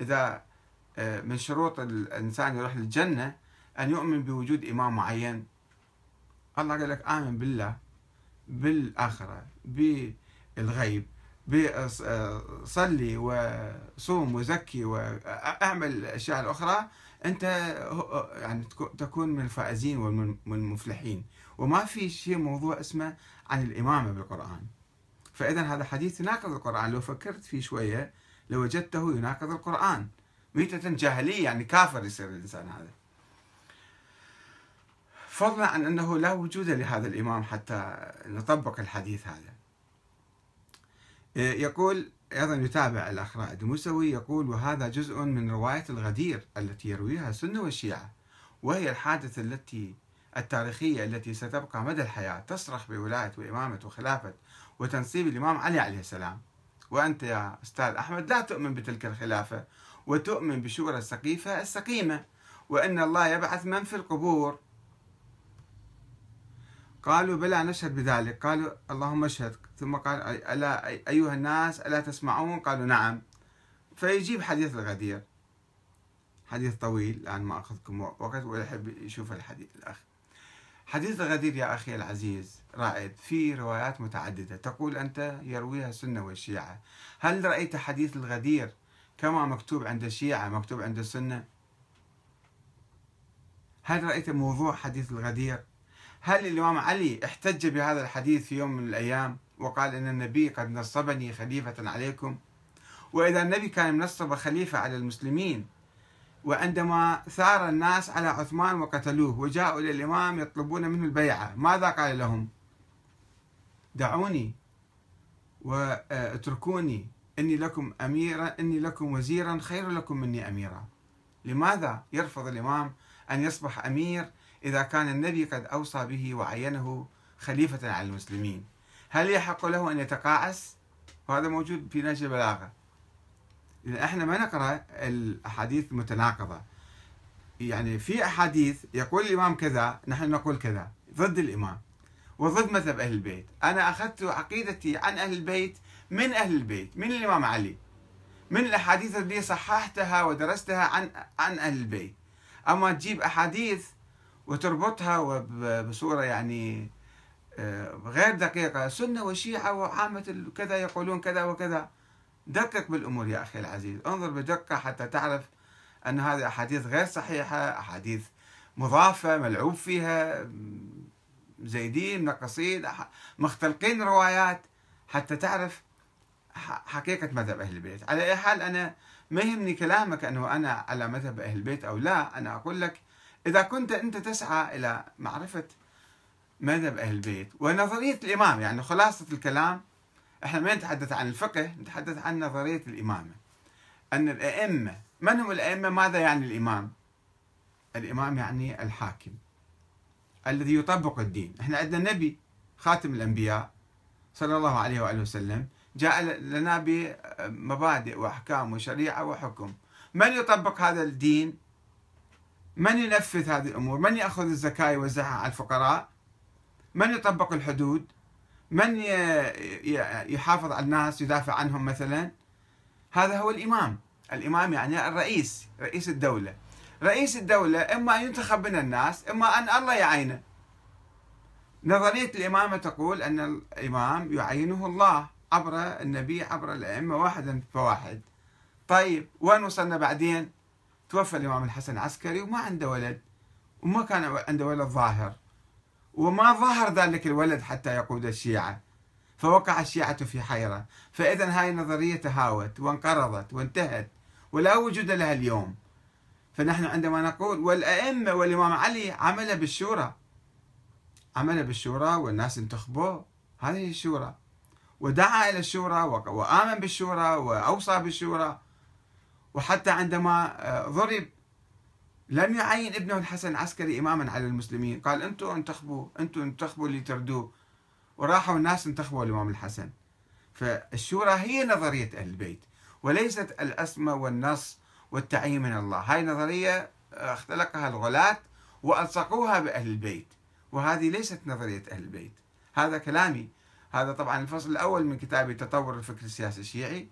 إذا آه، من شروط الإنسان يروح للجنة أن يؤمن بوجود إمام معين الله قال لك آمن بالله بالآخرة بالغيب بصلي وصوم وزكي واعمل الاشياء الاخرى انت يعني تكون من الفائزين ومن المفلحين وما في شيء موضوع اسمه عن الامامه بالقران فاذا هذا حديث يناقض القران لو فكرت فيه شويه لوجدته لو يناقض القران ميتة جاهلية يعني كافر يصير الانسان هذا فضلا عن أنه لا وجود لهذا الإمام حتى نطبق الحديث هذا إيه، يقول أيضا يتابع الأخ رائد الموسوي يقول وهذا جزء من رواية الغدير التي يرويها السنة والشيعة وهي الحادثة التي التاريخية التي ستبقى مدى الحياة تصرخ بولاية وإمامة وخلافة وتنصيب الإمام علي عليه السلام وأنت يا أستاذ أحمد لا تؤمن بتلك الخلافة وتؤمن بشورى السقيفة السقيمة وأن الله يبعث من في القبور قالوا بلى نشهد بذلك قالوا اللهم اشهد ثم قال ألا أيها الناس ألا تسمعون قالوا نعم فيجيب حديث الغدير حديث طويل الآن ما أخذكم وقت ولا يحب يشوف الحديث الأخ حديث الغدير يا أخي العزيز رائد في روايات متعددة تقول أنت يرويها السنة والشيعة هل رأيت حديث الغدير كما مكتوب عند الشيعة مكتوب عند السنة هل رأيت موضوع حديث الغدير هل الإمام علي احتج بهذا الحديث في يوم من الأيام وقال إن النبي قد نصبني خليفة عليكم وإذا النبي كان منصب خليفة على المسلمين وعندما ثار الناس على عثمان وقتلوه وجاءوا إلى الإمام يطلبون منه البيعة ماذا قال لهم دعوني واتركوني إني لكم أميرا إني لكم وزيرا خير لكم مني أميرا لماذا يرفض الإمام أن يصبح أمير إذا كان النبي قد أوصى به وعينه خليفة على المسلمين هل يحق له أن يتقاعس؟ وهذا موجود في نهج البلاغة إذا إحنا ما نقرأ الأحاديث المتناقضة يعني في أحاديث يقول الإمام كذا نحن نقول كذا ضد الإمام وضد مذهب أهل البيت أنا أخذت عقيدتي عن أهل البيت من أهل البيت من الإمام علي من الأحاديث اللي صححتها ودرستها عن عن أهل البيت أما تجيب أحاديث وتربطها بصورة يعني آه، غير دقيقة سنة وشيعة وعامة كذا يقولون كذا وكذا دقق بالأمور يا أخي العزيز انظر بدقة حتى تعرف أن هذه أحاديث غير صحيحة أحاديث مضافة ملعوب فيها زيدين نقصين مختلقين روايات حتى تعرف حقيقة مذهب أهل البيت على أي حال أنا ما يهمني كلامك أنه أنا على مذهب أهل البيت أو لا أنا أقول لك إذا كنت أنت تسعى إلى معرفة مذهب أهل البيت ونظرية الإمامة يعني خلاصة الكلام احنا ما نتحدث عن الفقه نتحدث عن نظرية الإمامة أن الأئمة من هم الأئمة ماذا يعني الإمام الإمام يعني الحاكم الذي يطبق الدين احنا عندنا نبي خاتم الأنبياء صلى الله عليه وآله وسلم جاء لنا بمبادئ وأحكام وشريعة وحكم من يطبق هذا الدين من ينفذ هذه الأمور من يأخذ الزكاة يوزعها على الفقراء من يطبق الحدود من يحافظ على الناس يدافع عنهم مثلا هذا هو الإمام الإمام يعني الرئيس رئيس الدولة رئيس الدولة إما أن ينتخب من الناس إما أن الله يعينه نظرية الإمامة تقول أن الإمام يعينه الله عبر النبي عبر الأئمة واحدا فواحد طيب وين وصلنا بعدين توفى الإمام الحسن العسكري وما عنده ولد وما كان عنده ولد ظاهر وما ظهر ذلك الولد حتى يقود الشيعة فوقع الشيعة في حيرة فإذا هاي النظرية تهاوت وانقرضت وانتهت ولا وجود لها اليوم فنحن عندما نقول والأئمة والإمام علي عمل بالشورى عمل بالشورى والناس انتخبوه هذه الشورى ودعا إلى الشورى وآمن بالشورى وأوصى بالشورى وحتى عندما آه، ضرب لم يعين ابنه الحسن العسكري إماما على المسلمين قال أنتم انتخبوا أنتم انتخبوا اللي تردوه وراحوا الناس انتخبوا الإمام الحسن فالشورى هي نظرية أهل البيت وليست الأسمى والنص والتعيين من الله هاي نظرية آه، اختلقها الغلاة وألصقوها بأهل البيت وهذه ليست نظرية أهل البيت هذا كلامي هذا طبعا الفصل الأول من كتابي تطور الفكر السياسي الشيعي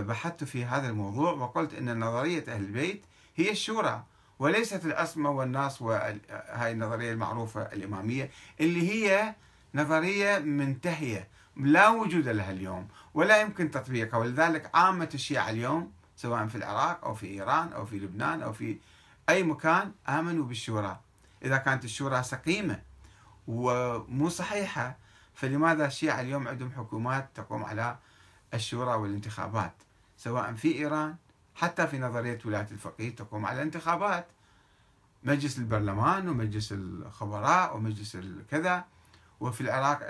بحثت في هذا الموضوع وقلت أن نظرية أهل البيت هي الشورى وليست الأصمة والناس وهاي النظرية المعروفة الإمامية اللي هي نظرية منتهية لا وجود لها اليوم ولا يمكن تطبيقها ولذلك عامة الشيعة اليوم سواء في العراق أو في إيران أو في لبنان أو في أي مكان آمنوا بالشورى إذا كانت الشورى سقيمة ومو صحيحة فلماذا الشيعة اليوم عندهم حكومات تقوم على الشورى والانتخابات سواء في إيران حتى في نظرية ولاية الفقيه تقوم على الانتخابات مجلس البرلمان ومجلس الخبراء ومجلس الكذا وفي العراق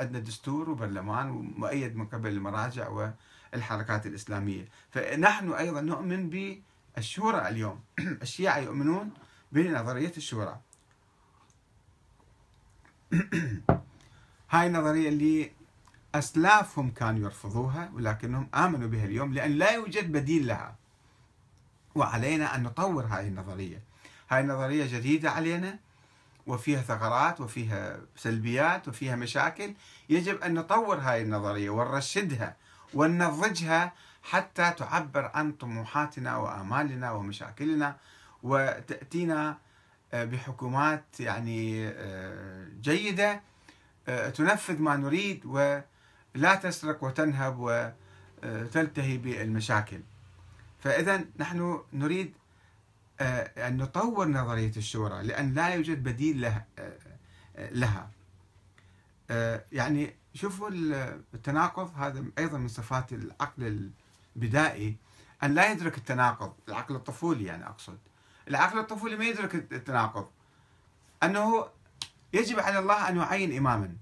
عندنا دستور وبرلمان ومؤيد من قبل المراجع والحركات الإسلامية فنحن أيضا نؤمن بالشورى اليوم الشيعة يؤمنون بنظرية الشورى هاي النظرية اللي أسلافهم كانوا يرفضوها ولكنهم آمنوا بها اليوم لأن لا يوجد بديل لها وعلينا أن نطور هذه النظرية هذه النظرية جديدة علينا وفيها ثغرات وفيها سلبيات وفيها مشاكل يجب أن نطور هذه النظرية ونرشدها وننضجها حتى تعبر عن طموحاتنا وآمالنا ومشاكلنا وتأتينا آه، بحكومات يعني آه، جيدة آه، تنفذ ما نريد و لا تسرق وتنهب وتلتهي بالمشاكل فإذا نحن نريد آه، أن نطور نظرية الشورى لأن لا يوجد بديل آه، لها آه، يعني شوفوا التناقض هذا أيضا من صفات العقل البدائي أن لا يدرك التناقض العقل الطفولي يعني أقصد العقل الطفولي ما يدرك التناقض أنه يجب على الله أن يعين إماما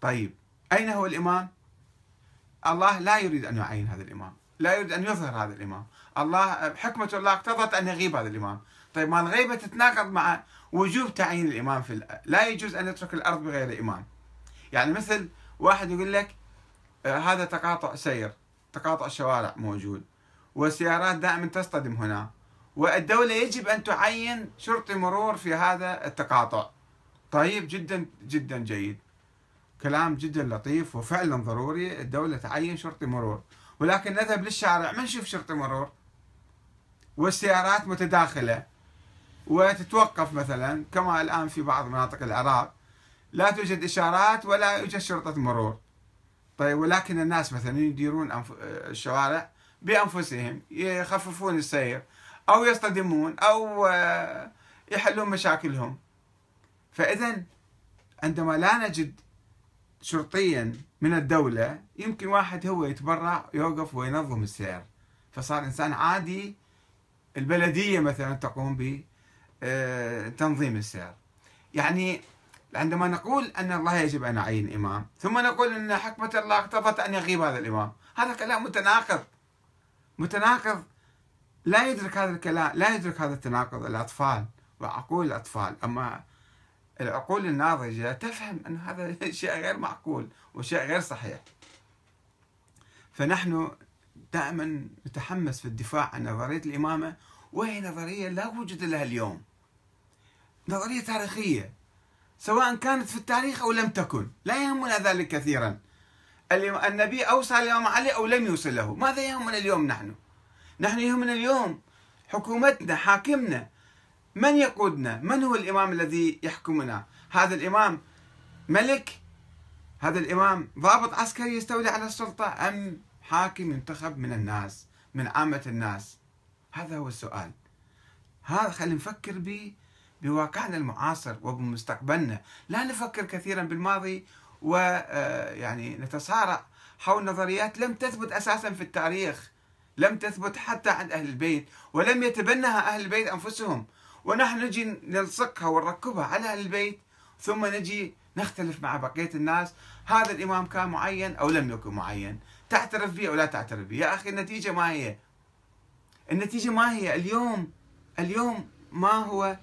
طيب أين هو الإمام؟ الله لا يريد أن يعين هذا الإمام لا يريد أن يظهر هذا الإمام الله حكمة الله اقتضت أن يغيب هذا الإمام طيب ما الغيبة تتناقض مع وجوب تعيين الإمام في لا يجوز أن يترك الأرض بغير إمام يعني مثل واحد يقول لك آه، هذا تقاطع سير تقاطع الشوارع موجود والسيارات دائما تصطدم هنا والدولة يجب أن تعين شرطي مرور في هذا التقاطع طيب جدا جدا جيد كلام جدا لطيف وفعلا ضروري الدولة تعين شرطي مرور ولكن نذهب للشارع ما نشوف شرطي مرور والسيارات متداخلة وتتوقف مثلا كما الآن في بعض مناطق العراق لا توجد إشارات ولا يوجد شرطة مرور طيب ولكن الناس مثلا يديرون الشوارع بأنفسهم يخففون السير أو يصطدمون أو آه، يحلون مشاكلهم فإذا عندما لا نجد شرطيا من الدولة يمكن واحد هو يتبرع يوقف وينظم السير فصار إنسان عادي البلدية مثلا تقوم بتنظيم آه، السير يعني عندما نقول أن الله يجب أن أعين إمام ثم نقول أن حكمة الله اقتضت أن يغيب هذا الإمام هذا كلام متناقض متناقض لا يدرك هذا الكلام لا يدرك هذا التناقض الأطفال وعقول الأطفال أما العقول الناضجة تفهم أن هذا شيء غير معقول وشيء غير صحيح فنحن دائما نتحمس في الدفاع عن نظرية الإمامة وهي نظرية لا وجود لها اليوم نظرية تاريخية سواء كانت في التاريخ أو لم تكن لا يهمنا ذلك كثيرا النبي أوصى الإمام علي أو لم يوصل له ماذا يهمنا اليوم نحن نحن يهمنا اليوم حكومتنا حاكمنا من يقودنا من هو الإمام الذي يحكمنا هذا الإمام ملك هذا الإمام ضابط عسكري يستولي على السلطة أم حاكم ينتخب من الناس من عامة الناس هذا هو السؤال هذا خلينا نفكر به بواقعنا المعاصر وبمستقبلنا لا نفكر كثيرا بالماضي ويعني آه، نتصارع حول نظريات لم تثبت أساسا في التاريخ لم تثبت حتى عند أهل البيت ولم يتبنها أهل البيت أنفسهم ونحن نجي نلصقها ونركبها على البيت ثم نجي نختلف مع بقية الناس هذا الإمام كان معين أو لم يكن معين تعترف به أو لا تعترف به يا أخي النتيجة ما هي النتيجة ما هي اليوم اليوم ما هو آه،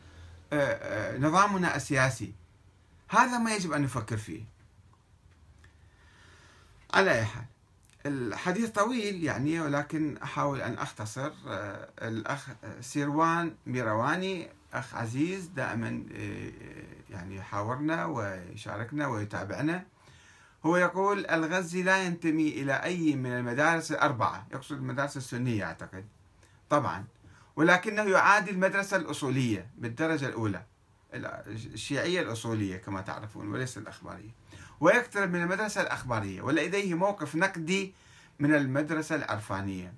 آه، نظامنا السياسي هذا ما يجب أن نفكر فيه على أي حال الحديث طويل يعني ولكن أحاول أن أختصر آه، الأخ سيروان ميرواني أخ عزيز دائما آه، يعني يحاورنا ويشاركنا ويتابعنا هو يقول الغزي لا ينتمي إلى أي من المدارس الأربعة يقصد المدارس السنية أعتقد طبعا ولكنه يعادي المدرسة الأصولية بالدرجة الأولى الشيعية الأصولية كما تعرفون وليس الأخبارية ويقترب من المدرسة الأخبارية ولديه موقف نقدي من المدرسة العرفانية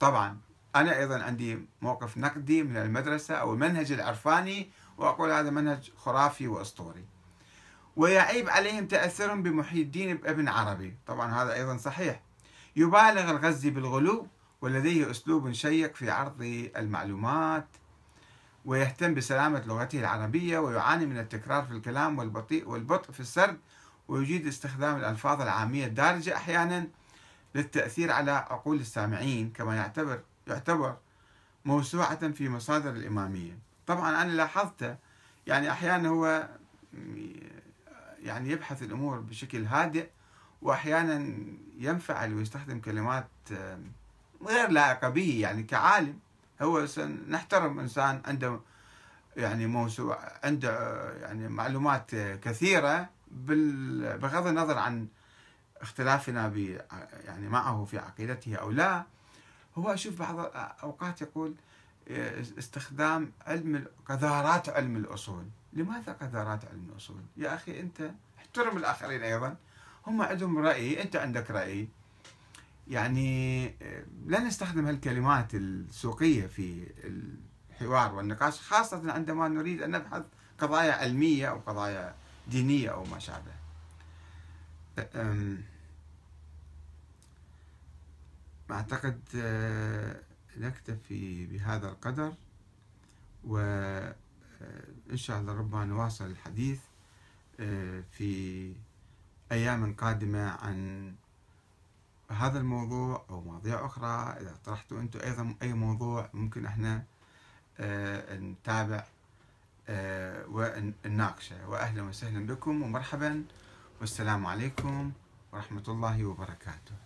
طبعا أنا أيضا عندي موقف نقدي من المدرسة أو المنهج العرفاني وأقول هذا منهج خرافي وأسطوري ويعيب عليهم تأثرهم بمحيي الدين بابن عربي طبعا هذا أيضا صحيح يبالغ الغزي بالغلو ولديه أسلوب شيق في عرض المعلومات ويهتم بسلامة لغته العربية ويعاني من التكرار في الكلام والبطيء والبطء في السرد ويجيد استخدام الألفاظ العامية الدارجة أحيانا للتأثير على عقول السامعين كما يعتبر يعتبر موسوعة في مصادر الإمامية طبعا أنا لاحظته يعني أحيانا هو يعني يبحث الأمور بشكل هادئ وأحيانا ينفعل ويستخدم كلمات غير لائقة به يعني كعالم هو نحترم إنسان عنده يعني موسوعة عنده يعني معلومات كثيرة بغض النظر عن اختلافنا ب يعني معه في عقيدته او لا هو اشوف بعض الاوقات يقول إيه، استخدام علم قذارات علم الاصول لماذا قذارات علم الاصول يا اخي انت احترم الاخرين ايضا هم عندهم راي انت عندك راي يعني إيه، لا نستخدم هالكلمات السوقيه في الحوار والنقاش خاصه عندما نريد ان نبحث قضايا علميه او قضايا دينية أو ما شابه أعتقد آه، نكتفي بهذا القدر وإن آه، شاء الله ربما نواصل الحديث آه، في أيام قادمة عن هذا الموضوع أو مواضيع أخرى إذا طرحتوا أنتم أيضا أي موضوع ممكن إحنا نتابع آه، والناقشة وأهلا وسهلا بكم ومرحبا والسلام عليكم ورحمة الله وبركاته